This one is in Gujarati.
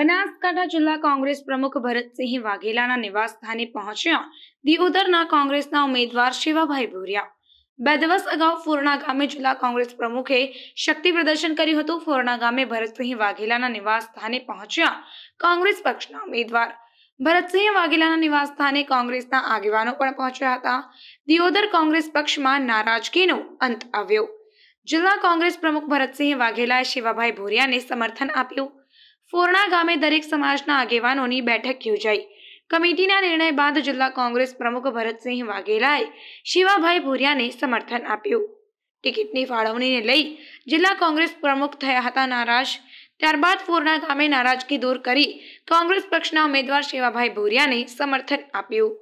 બનાસકાંઠા જિલ્લા કોંગ્રેસ પ્રમુખ ભરતસિંહ વાઘેલાના નિવાસસ્થાને પહોંચ્યા દિયોદરના કોંગ્રેસના ઉમેદવાર શિવાભાઈ ભોરિયા બે દિવસ અગાઉ ફોરણા ગામે જિલ્લા કોંગ્રેસ પ્રમુખે શક્તિ પ્રદર્શન કર્યું હતું ફોરણા ગામે ભરતસિંહ વાઘેલાના નિવાસસ્થાને પહોંચ્યા કોંગ્રેસ પક્ષના ઉમેદવાર ભરતસિંહ વાઘેલાના નિવાસ સ્થાને કોંગ્રેસના આગેવાનો પણ પહોંચ્યા હતા દિયોદર કોંગ્રેસ પક્ષમાં નારાજગીનો અંત આવ્યો જિલ્લા કોંગ્રેસ પ્રમુખ ભરતસિંહ વાઘેલાએ શિવાભાઈ ભોરિયાને સમર્થન આપ્યું ફોરણા ગામે દરેક સમાજના આગેવાનોની બેઠક યોજાઈ કમિટીના નિર્ણય બાદ જિલ્લા કોંગ્રેસ પ્રમુખ ભરતસિંહ વાઘેલાએ શિવાભાઈ ભૂરિયાને સમર્થન આપ્યું ટિકિટની ફાળવણીને લઈ જિલ્લા કોંગ્રેસ પ્રમુખ થયા હતા નારાજ ત્યારબાદ ફોરણા ગામે નારાજગી દૂર કરી કોંગ્રેસ પક્ષના ઉમેદવાર શિવાભાઈ ભૂરિયાને સમર્થન આપ્યું